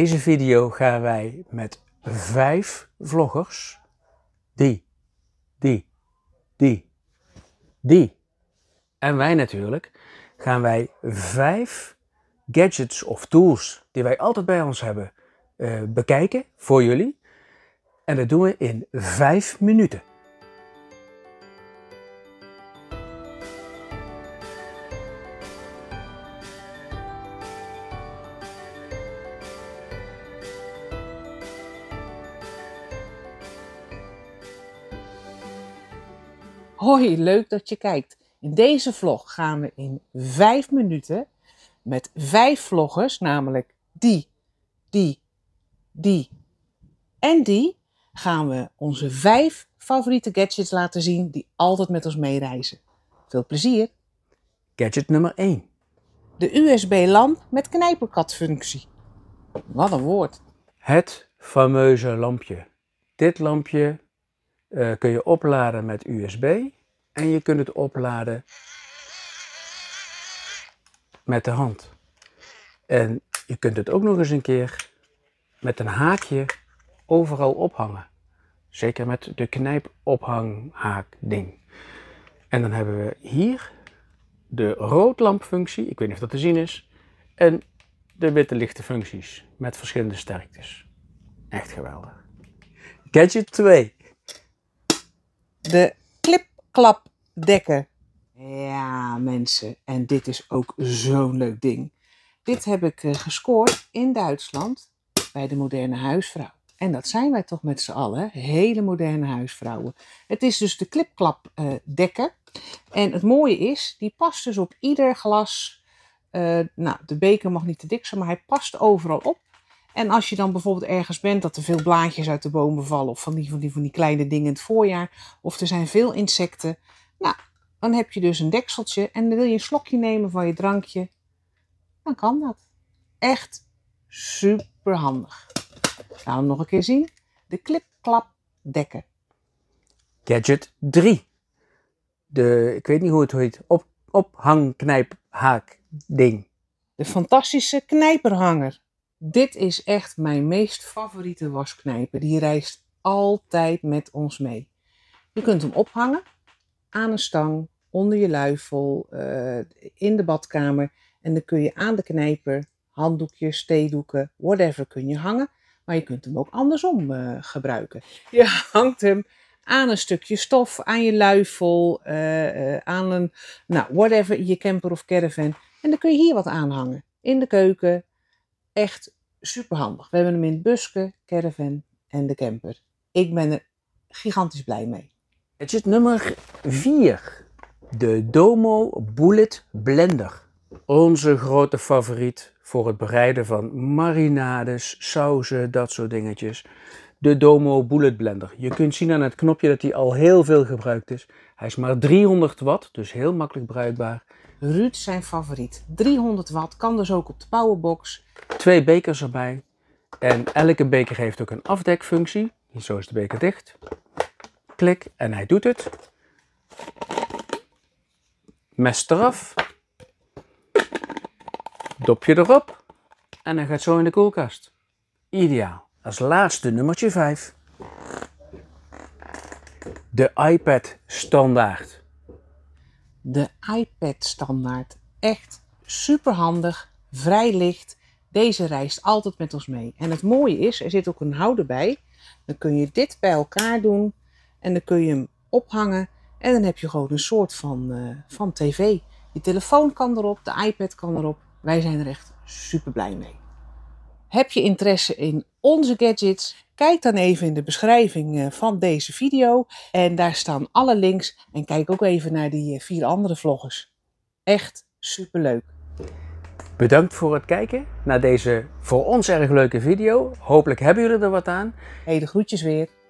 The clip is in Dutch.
deze video gaan wij met vijf vloggers, die, die, die, die en wij natuurlijk, gaan wij vijf gadgets of tools die wij altijd bij ons hebben eh, bekijken voor jullie. En dat doen we in vijf minuten. Hoi, leuk dat je kijkt. In deze vlog gaan we in 5 minuten met 5 vloggers, namelijk die, die, die en die, gaan we onze 5 favoriete gadgets laten zien die altijd met ons meereizen. Veel plezier! Gadget nummer 1. De USB-lamp met knijperkatfunctie. Wat een woord. Het fameuze lampje. Dit lampje eh, kun je opladen met USB en je kunt het opladen met de hand. En je kunt het ook nog eens een keer met een haakje overal ophangen. Zeker met de knijp ding. En dan hebben we hier de roodlampfunctie, ik weet niet of dat te zien is, en de witte lichte functies met verschillende sterktes. Echt geweldig. Gadget 2 de klipklap Ja, mensen. En dit is ook zo'n leuk ding. Dit heb ik eh, gescoord in Duitsland bij de moderne huisvrouw. En dat zijn wij toch met z'n allen, hele moderne huisvrouwen. Het is dus de klipklap uh, eh, En het mooie is, die past dus op ieder glas. Eh, nou, de beker mag niet te dik zijn, maar hij past overal op. En als je dan bijvoorbeeld ergens bent dat er veel blaadjes uit de bomen vallen, of van die, van die, van die kleine dingen in het voorjaar, of er zijn veel insecten, nou, dan heb je dus een dekseltje en dan wil je een slokje nemen van je drankje, dan kan dat. Echt super handig. hem nog een keer zien. De klip-klap dekken. Gadget 3. De, ik weet niet hoe het heet, op, haak ding. De fantastische knijperhanger. Dit is echt mijn meest favoriete wasknijper. Die reist altijd met ons mee. Je kunt hem ophangen aan een stang, onder je luifel, eh, in de badkamer. En dan kun je aan de knijper handdoekjes, theedoeken, whatever kun je hangen. Maar je kunt hem ook andersom eh, gebruiken. Je hangt hem aan een stukje stof, aan je luifel, eh, aan een, nou, whatever, je camper of caravan. En dan kun je hier wat aanhangen. In de keuken. Echt superhandig. We hebben hem in het busken, caravan en de camper. Ik ben er gigantisch blij mee. Het is nummer 4. De Domo Bullet Blender. Onze grote favoriet voor het bereiden van marinades, sauzen, dat soort dingetjes. De Domo Bullet Blender. Je kunt zien aan het knopje dat hij al heel veel gebruikt is. Hij is maar 300 watt, dus heel makkelijk bruikbaar. Ruud zijn favoriet. 300 watt, kan dus ook op de powerbox. Twee bekers erbij. En elke beker heeft ook een afdekfunctie. Zo is de beker dicht. Klik en hij doet het. Mes eraf. Dopje erop. En hij gaat zo in de koelkast. Ideaal. Als laatste nummertje 5. De iPad standaard de iPad standaard. Echt super handig, vrij licht. Deze reist altijd met ons mee. En het mooie is, er zit ook een houder bij. Dan kun je dit bij elkaar doen en dan kun je hem ophangen. En dan heb je gewoon een soort van, eh, van tv. Je telefoon kan erop, de iPad kan erop. Wij zijn er echt super blij mee. Heb je interesse in onze gadgets? Kijk dan even in de beschrijving eh, van deze video. En daar staan alle links. En kijk ook even naar die eh, vier andere vloggers. Echt superleuk. Bedankt voor het kijken naar deze voor ons erg leuke video. Hopelijk hebben jullie er wat aan. Hele groetjes weer.